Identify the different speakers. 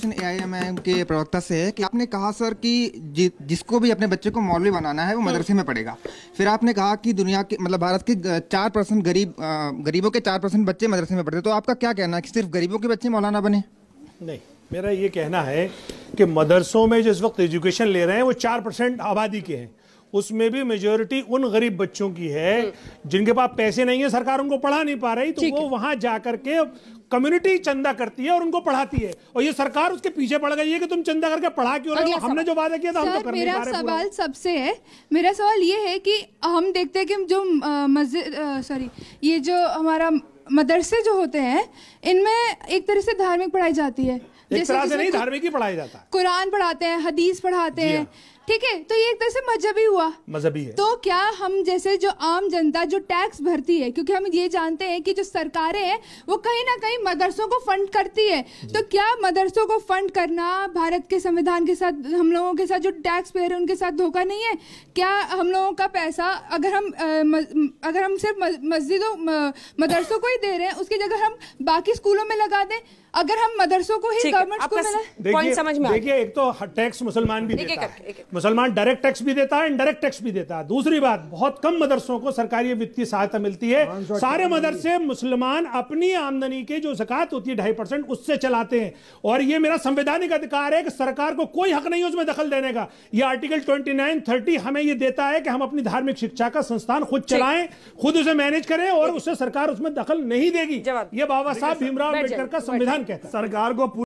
Speaker 1: Question AIMM के प्रवक्ता से है कि आपने कहा सर कि जि, जिसको भी अपने बच्चे को मौलवी बनाना है वो हम्म। मदरसे में पढ़ेगा फिर आपने कहा कि दुनिया के मतलब भारत के चार परसेंट गरीब गरीबों के चार परसेंट बच्चे मदरसे में पढ़ते तो आपका क्या कहना है कि सिर्फ गरीबों के बच्चे मौलाना बने
Speaker 2: नहीं मेरा ये कहना है कि मदरसों में जिस वक्त एजुकेशन ले रहे हैं वो चार परसेंट आबादी के हैं उसमें भी मेजोरिटी उन गरीब बच्चों की है हम्म। जिनके पास पैसे नहीं है सरकार उनको पढ़ा नहीं पा रही तो वो वहां जाकर के कम्युनिटी चंदा करती है और उनको पढ़ाती है और ये सरकार उसके पीछे पड़ गई है कि तुम चंदा करके पढ़ा क्यों रहे हो हमने जो वादा किया था हम तो करने मेरा सवाल
Speaker 3: सबसे है मेरा सवाल ये है कि हम देखते हैं कि जो मस्जिद सॉरी ये जो हमारा मदरसे जो होते हैं इनमें एक तरह से धार्मिक पढ़ाई जाती है एक तरह से नहीं धार्मिक ही पढ़ाया जाता है कुरान पढ़ाते हैं हदीस पढ़ाते हैं हाँ। ठीक है तो ये एक तरह से मजहबी हुआ मजहबी है तो क्या हम जैसे जो आम जनता जो टैक्स भरती है क्योंकि हम ये जानते हैं कि जो सरकारें हैं वो कहीं ना कहीं मदरसों को फंड करती है तो क्या मदरसों को फंड करना भारत के संविधान के साथ हम लोगों के साथ जो टैक्स पेयर है उनके साथ धोखा नहीं है क्या हम लोगों का पैसा अगर हम अगर हम सिर्फ मस्जिदों मदरसों को ही दे रहे हैं उसकी जगह हम बाकी स्कूलों में लगा दें अगर हम मदरसों को ही गवर्नमेंट स्कूल में देखिए
Speaker 2: एक तो टैक्स मुसलमान भी देता है मुसलमान डायरेक्ट टैक्स भी देता है इनडायरेक्ट टैक्स भी देता है दूसरी बात बहुत कम मदरसों को सरकारी वित्तीय सहायता मिलती है सारे मदरसे मुसलमान अपनी आमदनी के जो जकत होती है ढाई परसेंट उससे चलाते हैं और ये मेरा संवैधानिक अधिकार है कि सरकार को कोई हक नहीं है उसमें दखल देने का ये आर्टिकल ट्वेंटी नाइन थर्टी हमें ये देता है कि हम अपनी धार्मिक शिक्षा का संस्थान खुद चलाएं खुद उसे मैनेज करें और उससे सरकार उसमें दखल नहीं देगी ये बाबा साहब भीमराव अम्बेडकर का संविधान कहता है सरकार को